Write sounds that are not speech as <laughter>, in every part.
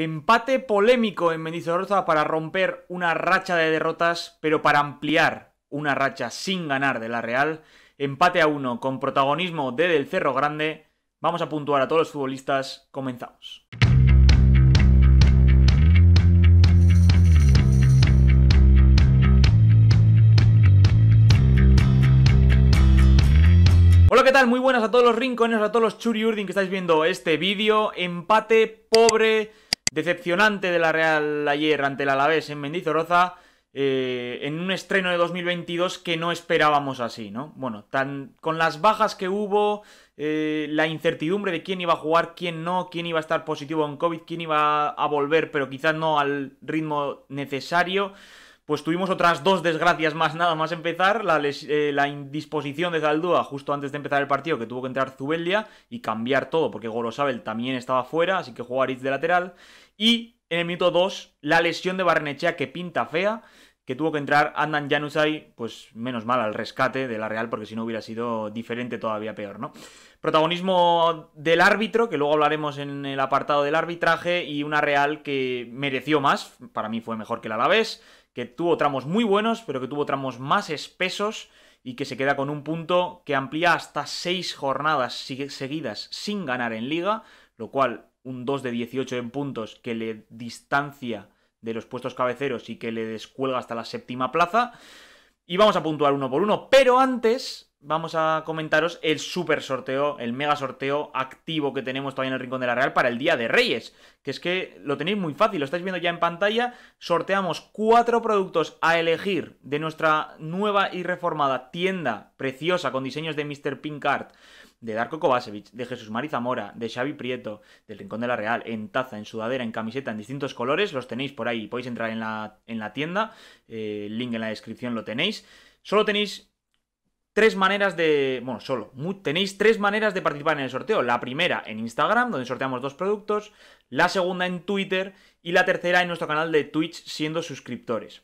Empate polémico en Mendizorroza para romper una racha de derrotas, pero para ampliar una racha sin ganar de la Real. Empate a uno con protagonismo de Del Cerro Grande. Vamos a puntuar a todos los futbolistas. Comenzamos. Hola, ¿qué tal? Muy buenas a todos los rincones, a todos los churiurdin que estáis viendo este vídeo. Empate pobre Decepcionante de la Real ayer ante el Alavés en Mendizorroza. Eh, en un estreno de 2022 que no esperábamos así, ¿no? Bueno, tan, con las bajas que hubo, eh, la incertidumbre de quién iba a jugar, quién no, quién iba a estar positivo en COVID, quién iba a volver, pero quizás no al ritmo necesario pues tuvimos otras dos desgracias más nada más empezar, eh, la, indisposición de Zaldúa justo antes de empezar el partido, que tuvo que entrar Zubelia y cambiar todo, porque Gorosabel también estaba fuera, así que jugó Aritz de lateral, y en el minuto 2, la lesión de Barnechea que pinta fea, que tuvo que entrar Andan Januzaj, pues menos mal al rescate de la Real, porque si no hubiera sido diferente todavía peor, ¿no? Protagonismo del árbitro, que luego hablaremos en el apartado del arbitraje, y una Real que mereció más, para mí fue mejor que la Alavés, que tuvo tramos muy buenos, pero que tuvo tramos más espesos y que se queda con un punto que amplía hasta 6 jornadas seguidas sin ganar en liga, lo cual un 2 de 18 en puntos que le distancia de los puestos cabeceros y que le descuelga hasta la séptima plaza. Y vamos a puntuar uno por uno, pero antes vamos a comentaros el super sorteo, el mega sorteo activo que tenemos todavía en el Rincón de la Real para el Día de Reyes. Que es que lo tenéis muy fácil, lo estáis viendo ya en pantalla. Sorteamos cuatro productos a elegir de nuestra nueva y reformada tienda preciosa con diseños de Mr. Pink Art de Darko Kovacevic, de Jesús Mari Zamora, de Xavi Prieto, del Rincón de la Real, en taza, en sudadera, en camiseta, en distintos colores, los tenéis por ahí, podéis entrar en la, en la tienda, eh, el link en la descripción lo tenéis. Solo tenéis tres maneras de. Bueno, solo. Tenéis tres maneras de participar en el sorteo. La primera en Instagram, donde sorteamos dos productos. La segunda en Twitter. Y la tercera en nuestro canal de Twitch, siendo suscriptores.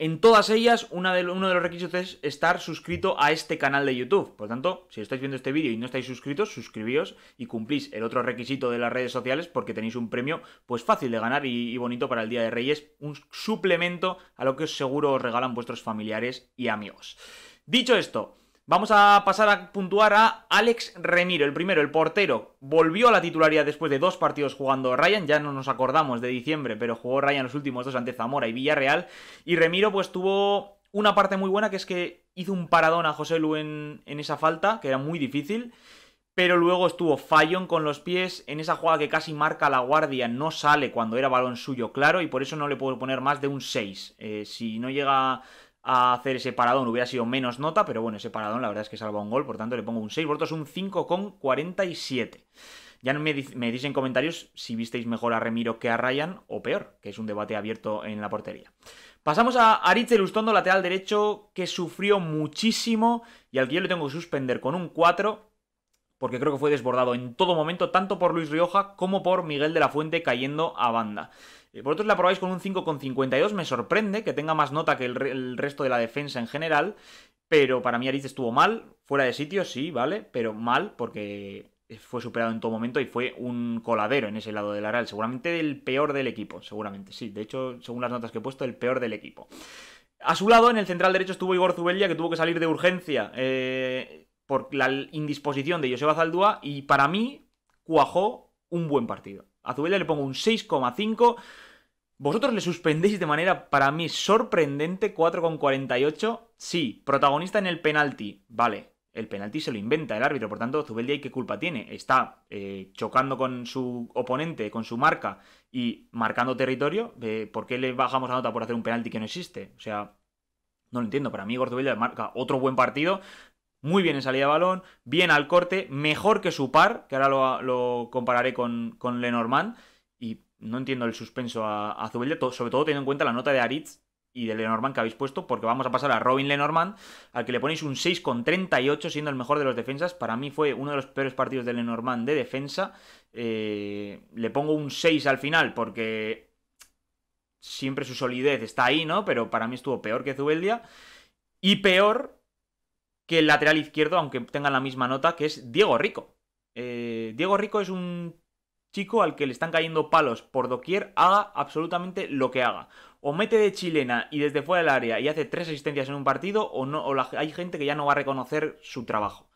En todas ellas, uno de los requisitos es estar suscrito a este canal de YouTube. Por tanto, si estáis viendo este vídeo y no estáis suscritos, suscribíos y cumplís el otro requisito de las redes sociales porque tenéis un premio pues fácil de ganar y, y bonito para el Día de Reyes, un suplemento a lo que seguro os regalan vuestros familiares y amigos. Dicho esto, Vamos a pasar a puntuar a Alex Remiro, el primero, el portero. Volvió a la titularidad después de dos partidos jugando Ryan, ya no nos acordamos de diciembre, pero jugó Ryan los últimos dos ante Zamora y Villarreal. Y Remiro pues tuvo una parte muy buena que es que hizo un paradón a José Lu en, esa falta, que era muy difícil. Pero luego estuvo fallón con los pies en esa jugada que casi marca la guardia, no sale cuando era balón suyo, claro, y por eso no le puedo poner más de un 6. Eh, si no llega a hacer ese paradón hubiera sido menos nota, pero bueno, ese paradón la verdad es que salva un gol, por tanto le pongo un 6, es un 5,47. Ya me, me dicen en comentarios si visteis mejor a Remiro que a Ryan o peor, que es un debate abierto en la portería. Pasamos a Aritz Ustondo, lateral derecho, que sufrió muchísimo y al que yo le tengo que suspender con un 4, porque creo que fue desbordado en todo momento, tanto por Luis Rioja como por Miguel de la Fuente cayendo a banda. Por eh, Vosotros la probáis con un 5,52, me sorprende que tenga más nota que el, resto de la defensa en general, pero para mí Ariz estuvo mal, fuera de sitio, sí, ¿vale? Pero mal porque fue superado en todo momento y fue un coladero en ese lado del aral, seguramente el peor del equipo, seguramente, sí, de hecho, según las notas que he puesto, el peor del equipo. A su lado, en el central derecho estuvo Igor Zubelia, que tuvo que salir de urgencia eh, por la indisposición de Joseba Zaldúa, y para mí cuajó un buen partido. A le pongo un 6,5. Vosotros le suspendéis de manera, para mí, sorprendente, 4,48. Sí, protagonista en el penalti. Vale, el penalti se lo inventa el árbitro, por tanto, Zubeldia, ¿y qué culpa tiene? Está eh, chocando con su oponente, con su marca y marcando territorio. Eh, ¿Por qué le bajamos la nota por hacer un penalti que no existe? O sea, no lo entiendo. Para mí, Zubelda marca otro buen partido muy bien en salida de balón, bien al corte, mejor que su par, que ahora lo, compararé con, Lenormand, y no entiendo el suspenso a, a Zubeldia, sobre todo teniendo en cuenta la nota de Aritz y de Lenormand que habéis puesto, porque vamos a pasar a Robin Lenormand, al que le ponéis un 6,38, siendo el mejor de los defensas. Para mí fue uno de los peores partidos de Lenormand de defensa. Eh, le pongo un 6 al final, porque siempre su solidez está ahí, ¿no? Pero para mí estuvo peor que Zubeldia. Y peor que el lateral izquierdo, aunque tengan la misma nota, que es Diego Rico. Eh, Diego Rico es un chico al que le están cayendo palos por doquier, haga absolutamente lo que haga. O mete de chilena y desde fuera del área y hace tres asistencias en un partido, o, no, hay gente que ya no va a reconocer su trabajo.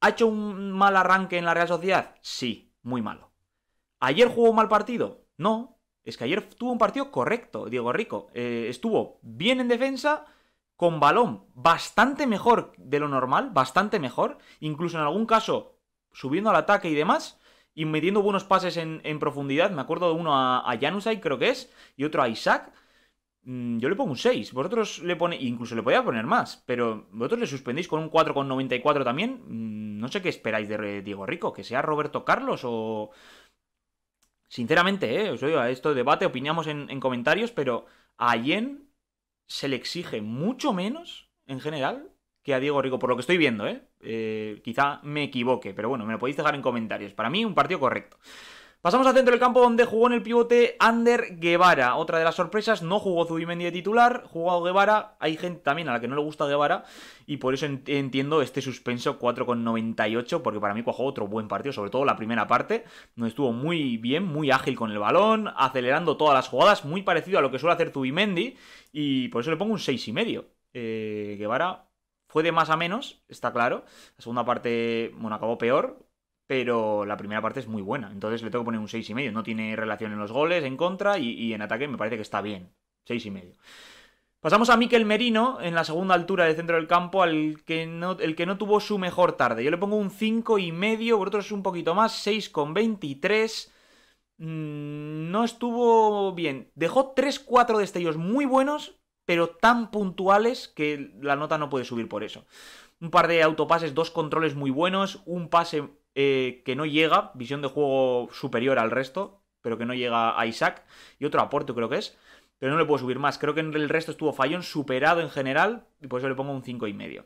¿Ha hecho un mal arranque en la Real Sociedad? Sí, muy malo. ¿Ayer jugó un mal partido? No. Es que ayer tuvo un partido correcto, Diego Rico. Eh, estuvo bien en defensa, con balón bastante mejor de lo normal, bastante mejor, incluso en algún caso subiendo al ataque y demás, y metiendo buenos pases en, profundidad. Me acuerdo de uno a, a Janusay, creo que es, y otro a Isaac. Mm, yo le pongo un 6, vosotros le pone incluso le podía poner más, pero vosotros le suspendéis con un 4,94 también. Mm, no sé qué esperáis de Diego Rico, que sea Roberto Carlos o... Sinceramente, eh, os a esto debate, opinamos en, en comentarios, pero a Yen se le exige mucho menos, en general, que a Diego Rico, por lo que estoy viendo, ¿eh? eh quizá me equivoque, pero bueno, me lo podéis dejar en comentarios. Para mí, un partido correcto. Pasamos al centro del campo donde jugó en el pivote Ander Guevara. Otra de las sorpresas, no jugó Zubimendi de titular, jugó Guevara. Hay gente también a la que no le gusta Guevara y por eso entiendo este suspenso 4,98 porque para mí cuajó otro buen partido, sobre todo la primera parte, no estuvo muy bien, muy ágil con el balón, acelerando todas las jugadas, muy parecido a lo que suele hacer Zubimendi y por eso le pongo un 6,5. Eh, Guevara fue de más a menos, está claro. La segunda parte, bueno, acabó peor, pero la primera parte es muy buena. Entonces le tengo que poner un 6,5. No tiene relación en los goles, en contra y, en ataque me parece que está bien. 6,5. Pasamos a Miquel Merino en la segunda altura de centro del campo, al que el que no tuvo su mejor tarde. Yo le pongo un 5,5, es un poquito más, 6,23. Mm, no estuvo bien. Dejó 3-4 destellos muy buenos, pero tan puntuales que la nota no puede subir por eso. Un par de autopases, dos controles muy buenos, un pase eh, que no llega, visión de juego superior al resto, pero que no llega a Isaac, y otro aporte creo que es, pero no le puedo subir más, creo que en el resto estuvo fallón, superado en general, y por eso le pongo un 5,5.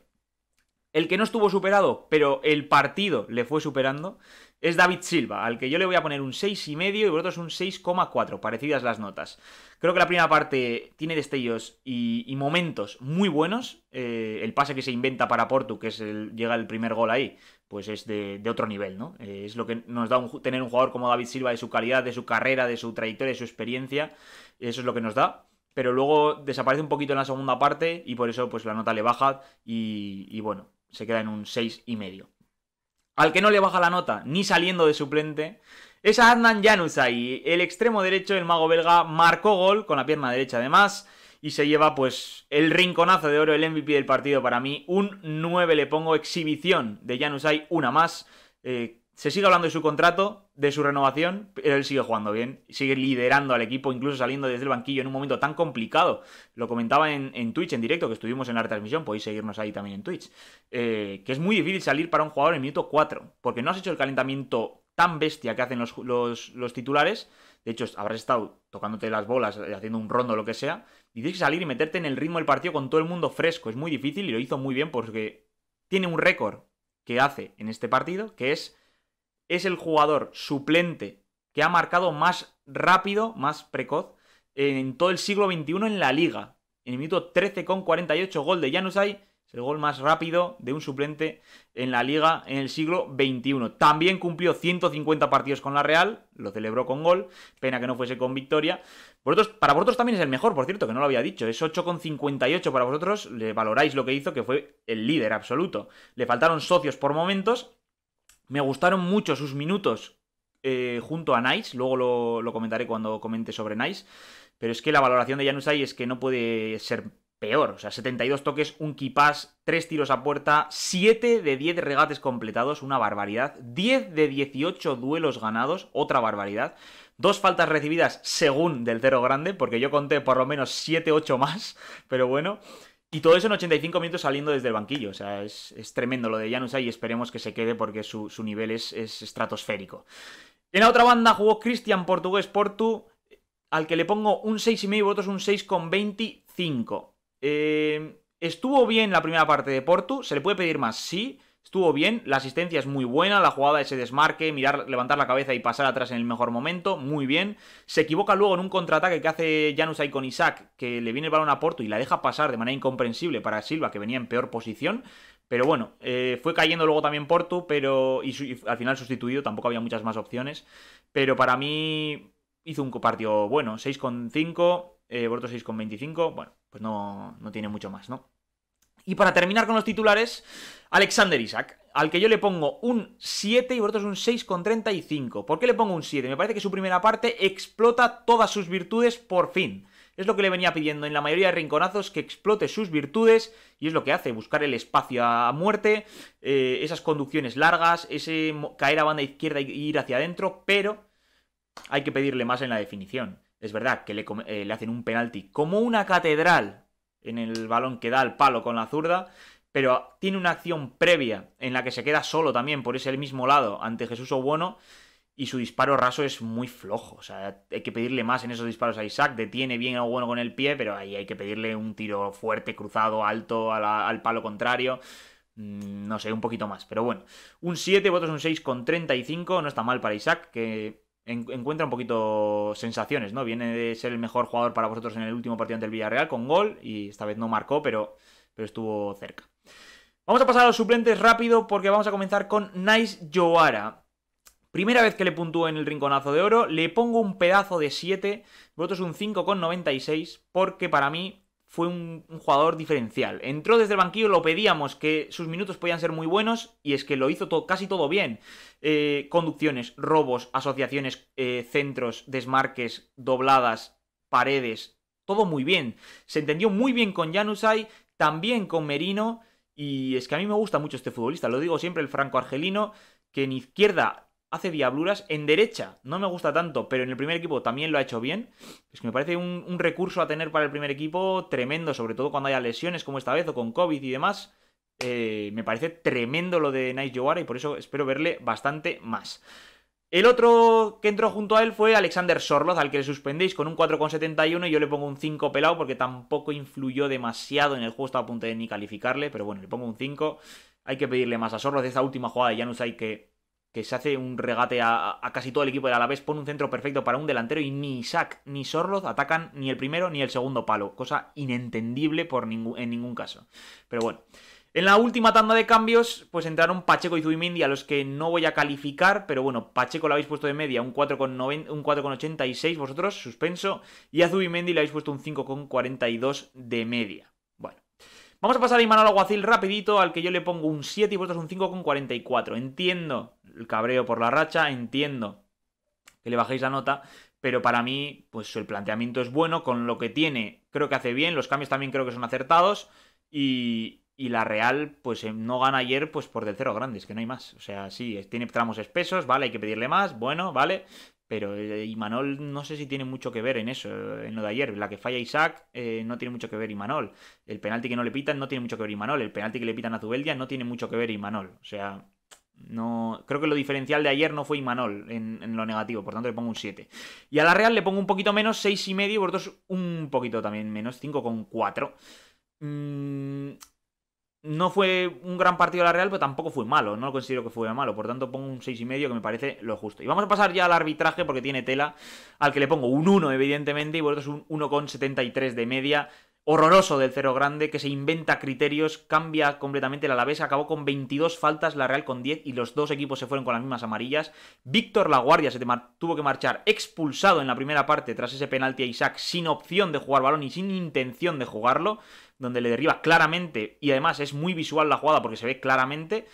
El que no estuvo superado, pero el partido le fue superando, es David Silva, al que yo le voy a poner un 6,5 y vosotros un 6,4, parecidas las notas. Creo que la primera parte tiene destellos y, momentos muy buenos. Eh, el pase que se inventa para Portu, que es el, llega el primer gol ahí, pues es de, otro nivel, ¿no? Eh, es lo que nos da tener un jugador como David Silva, de su calidad, de su carrera, de su trayectoria, de su experiencia. Eso es lo que nos da pero luego desaparece un poquito en la segunda parte y por eso pues la nota le baja y bueno, se queda en un 6,5. Al que no le baja la nota, ni saliendo de suplente, es a Adnan Januzaj, el extremo derecho, el mago belga, marcó gol con la pierna derecha además, y se lleva pues el rinconazo de oro, el MVP del partido para mí, un 9 le pongo, exhibición de Januzaj, una más. Eh, se sigue hablando de su contrato, de su renovación, pero él sigue jugando bien, sigue liderando al equipo, incluso saliendo desde el banquillo en un momento tan complicado. Lo comentaba en, Twitch en directo, que estuvimos en la retransmisión, podéis seguirnos ahí también en Twitch, eh, que es muy difícil salir para un jugador en el minuto 4, porque no has hecho el calentamiento tan bestia que hacen los, los titulares, de hecho habrás estado tocándote las bolas, eh, haciendo un rondo o lo que sea, y tienes que salir y meterte en el ritmo del partido con todo el mundo fresco, es muy difícil y lo hizo muy bien porque tiene un récord que hace en este partido, que es es el jugador suplente que ha marcado más rápido, más precoz, en todo el siglo XXI en la liga. En el minuto 13,48, gol de Januzaj. Es el gol más rápido de un suplente en la liga en el siglo XXI. También cumplió 150 partidos con la Real. Lo celebró con gol. Pena que no fuese con victoria. para vosotros también es el mejor, por cierto, que no lo había dicho. Es 8,58 para vosotros. Le valoráis lo que hizo, que fue el líder absoluto. Le faltaron socios por momentos. Me gustaron mucho sus minutos eh, junto a Nice, luego lo, comentaré cuando comente sobre Nice, pero es que la valoración de Yanusai es que no puede ser peor, o sea, 72 toques, un pass 3 tiros a puerta, 7 de 10 regates completados, una barbaridad, 10 de 18 duelos ganados, otra barbaridad, dos faltas recibidas según del cero grande, porque yo conté por lo menos 7-8 más, pero bueno, y todo eso en 85 minutos saliendo desde el banquillo. O sea, es, tremendo lo de Janusa y esperemos que se quede porque su, nivel es, estratosférico. En la otra banda jugó Cristian Portugués Portu, al que le pongo un 6,5 y votos un 6,25. Eh, estuvo bien la primera parte de Portu, se le puede pedir más, sí. Estuvo bien, la asistencia es muy buena, la jugada de ese desmarque, mirar, levantar la cabeza y pasar atrás en el mejor momento, muy bien. Se equivoca luego en un contraataque que hace Janus ahí con Isaac, que le viene el balón a Porto y la deja pasar de manera incomprensible para Silva, que venía en peor posición. Pero bueno, eh, fue cayendo luego también Porto, pero. Y, al final sustituido, tampoco había muchas más opciones. Pero para mí hizo un partido bueno, 6,5, eh, Porto 25 Bueno, pues no, no tiene mucho más, ¿no? Y para terminar con los titulares, Alexander Isaac, al que yo le pongo un 7 y vosotros un 6,35. ¿Por qué le pongo un 7? Me parece que su primera parte explota todas sus virtudes por fin. Es lo que le venía pidiendo en la mayoría de rinconazos, que explote sus virtudes, y es lo que hace, buscar el espacio a muerte, eh, esas conducciones largas, ese caer a banda izquierda e ir hacia adentro, pero hay que pedirle más en la definición. Es verdad que le eh, hacen un penalti como una catedral en el balón que da al palo con la zurda, pero tiene una acción previa en la que se queda solo también por ese mismo lado ante Jesús Obueno. y su disparo raso es muy flojo. O sea, hay que pedirle más en esos disparos a Isaac. Detiene bien a Obueno con el pie, pero ahí hay que pedirle un tiro fuerte, cruzado, alto al palo contrario. Mm, no sé, un poquito más. Pero bueno, un 7, votos un 6 con 35. No está mal para Isaac, que encuentra un poquito sensaciones, ¿no? Viene de ser el mejor jugador para vosotros en el último partido ante el Villarreal con gol y esta vez no marcó, pero, pero estuvo cerca. Vamos a pasar a los suplentes rápido porque vamos a comenzar con Nice Joara. Primera vez que le puntúo en el rinconazo de oro, le pongo un pedazo de 7, vosotros un 5,96, porque para mí fue un, jugador diferencial. Entró desde el banquillo, lo pedíamos que sus minutos podían ser muy buenos y es que lo hizo todo, casi todo bien. Eh, conducciones, robos, asociaciones, eh, centros, desmarques, dobladas, paredes, todo muy bien. Se entendió muy bien con Janusai. también con Merino y es que a mí me gusta mucho este futbolista, lo digo siempre, el franco-argelino, que en izquierda hace diabluras en derecha. No me gusta tanto, pero en el primer equipo también lo ha hecho bien. Es que me parece un, recurso a tener para el primer equipo tremendo, sobre todo cuando haya lesiones como esta vez o con COVID y demás. Eh, me parece tremendo lo de Nice Jowara y por eso espero verle bastante más. El otro que entró junto a él fue Alexander Sorloz, al que le suspendéis con un 4,71 y yo le pongo un 5 pelado porque tampoco influyó demasiado en el juego, estaba a punto de ni calificarle, pero bueno, le pongo un 5. Hay que pedirle más a Sorloz, esa última jugada ya no hay que que se hace un regate a, casi todo el equipo la Alavés, pone un centro perfecto para un delantero y ni Isaac ni Sorloz atacan ni el primero ni el segundo palo, cosa inentendible por en ningún caso. Pero bueno, en la última tanda de cambios, pues entraron Pacheco y Zubimendi, a los que no voy a calificar, pero bueno, Pacheco lo habéis puesto de media, un 4,86 vosotros, suspenso, y a Zubimendi le habéis puesto un 5,42 de media. Bueno. Vamos a pasar a Imanol Aguacil rapidito, al que yo le pongo un 7 y vosotros un 5,44. Entiendo el cabreo por la racha, entiendo que le bajéis la nota, pero para mí, pues el planteamiento es bueno, con lo que tiene, creo que hace bien, los cambios también creo que son acertados, y, la Real, pues eh, no gana ayer, pues por del cero grandes, que no hay más. O sea, sí, tiene tramos espesos, vale, hay que pedirle más, bueno, vale, pero eh, Imanol no sé si tiene mucho que ver en eso, eh, en lo de ayer. La que falla Isaac no tiene mucho que ver Imanol. El penalti que no le pitan no tiene mucho que ver Imanol. El penalti que le pitan a Zubeldia no tiene mucho que ver Imanol. O sea, no, creo que lo diferencial de ayer no fue Imanol en, lo negativo, por tanto le pongo un 7. Y a la Real le pongo un poquito menos, 6,5, y medio por dos un poquito también menos, 5,4. Mm, no fue un gran partido la Real, pero tampoco fue malo, no lo considero que fue malo, por tanto pongo un 6,5 que me parece lo justo. Y vamos a pasar ya al arbitraje porque tiene tela, al que le pongo un 1 evidentemente y vosotros un 1,73 de media horroroso del cero Grande, que se inventa criterios, cambia completamente la Alavés, acabó con 22 faltas, la Real con 10 y los dos equipos se fueron con las mismas amarillas. Víctor Laguardia se tuvo que marchar expulsado en la primera parte tras ese penalti a Isaac sin opción de jugar balón y sin intención de jugarlo, donde le derriba claramente y además es muy visual la jugada porque se ve claramente.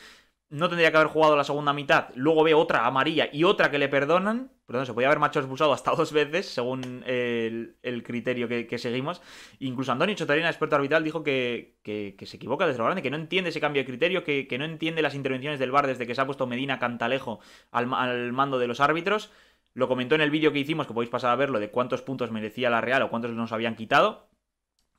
No tendría que haber jugado la segunda mitad, luego ve otra amarilla y otra que le perdonan perdón, se podía haber machos expulsado hasta dos veces, según el, criterio que, seguimos. Incluso Antonio Chotarina, experto arbitral, dijo que, se equivoca desde lo grande, que no entiende ese cambio de criterio, que, no entiende las intervenciones del VAR desde que se ha puesto Medina Cantalejo al, al mando de los árbitros. Lo comentó en el vídeo que hicimos, que podéis pasar a verlo, de cuántos puntos merecía la Real o cuántos nos habían quitado.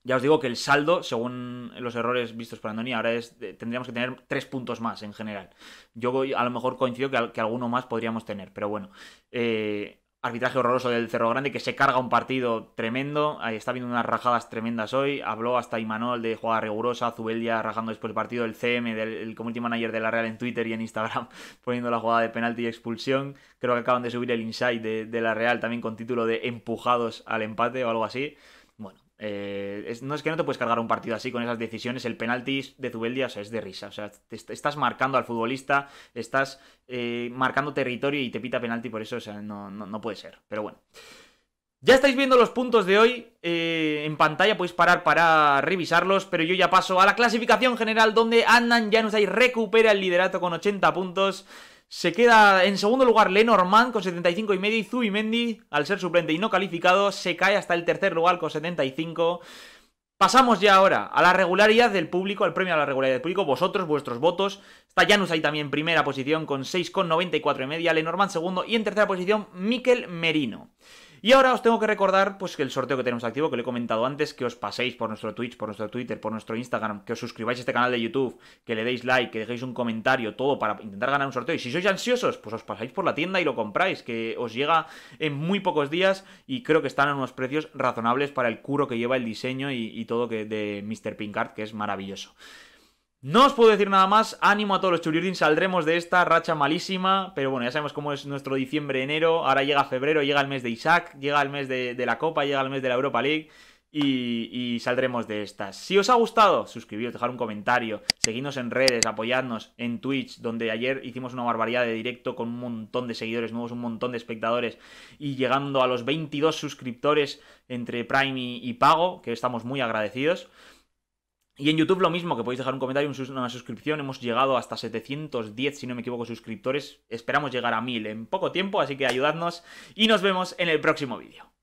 Ya os digo que el saldo, según los errores vistos por Andoni, ahora es, tendríamos que tener tres puntos más en general. Yo a lo mejor coincido que, que alguno más podríamos tener, pero bueno. Eh, arbitraje horroroso del Cerro Grande que se carga un partido tremendo. Ahí está viendo unas rajadas tremendas hoy. Habló hasta Imanol de jugada rigurosa, Zubeldia rajando después el partido, el CM, del, el community manager de la Real en Twitter y en Instagram <laughs> poniendo la jugada de penalti y expulsión. Creo que acaban de subir el insight de, de la Real también con título de empujados al empate o algo así. Eh, no es que no te puedes cargar un partido así con esas decisiones. El penalti de Zubeldia, o sea, es de risa. O sea, te, estás marcando al futbolista, estás eh, marcando territorio y te pita penalti por eso. O sea, no, puede ser. Pero bueno. Ya estáis viendo los puntos de hoy eh, en pantalla, podéis parar para revisarlos, pero yo ya paso a la clasificación general donde Andan hay recupera el liderato con 80 puntos. Se queda en segundo lugar Lenormand con 75 y medio y Zubimendi, al ser suplente y no calificado, se cae hasta el tercer lugar con 75. Pasamos ya ahora a la regularidad del público, al premio a la regularidad del público, vosotros, vuestros votos. Está Janus ahí también primera posición con 6,94 y media, Lenormand segundo y en tercera posición Miquel Merino. Y ahora os tengo que recordar pues que el sorteo que tenemos activo, que lo he comentado antes, que os paséis por nuestro Twitch, por nuestro Twitter, por nuestro Instagram, que os suscribáis a este canal de YouTube, que le deis like, que dejéis un comentario, todo para intentar ganar un sorteo. Y si sois ansiosos, pues os pasáis por la tienda y lo compráis, que os llega en muy pocos días y creo que están a unos precios razonables para el curo que lleva el diseño y, todo que de Mr. Pinkart, que es maravilloso. No os puedo decir nada más, ánimo a todos los churiurdin, saldremos de esta racha malísima, pero bueno, ya sabemos cómo es nuestro diciembre-enero, ahora llega febrero, llega el mes de Isaac, llega el mes de, la Copa, llega el mes de la Europa League, y, saldremos de estas. Si os ha gustado, suscribiros, dejar un comentario, seguidnos en redes, apoyadnos en Twitch, donde ayer hicimos una barbaridad de directo con un montón de seguidores nuevos, un montón de espectadores y llegando a los 22 suscriptores entre Prime y Pago, que estamos muy agradecidos. Y en YouTube lo mismo, que podéis dejar un comentario, una suscripción. Hemos llegado hasta 710, si no me equivoco, suscriptores. Esperamos llegar a 1000 en poco tiempo, así que ayudadnos y nos vemos en el próximo vídeo.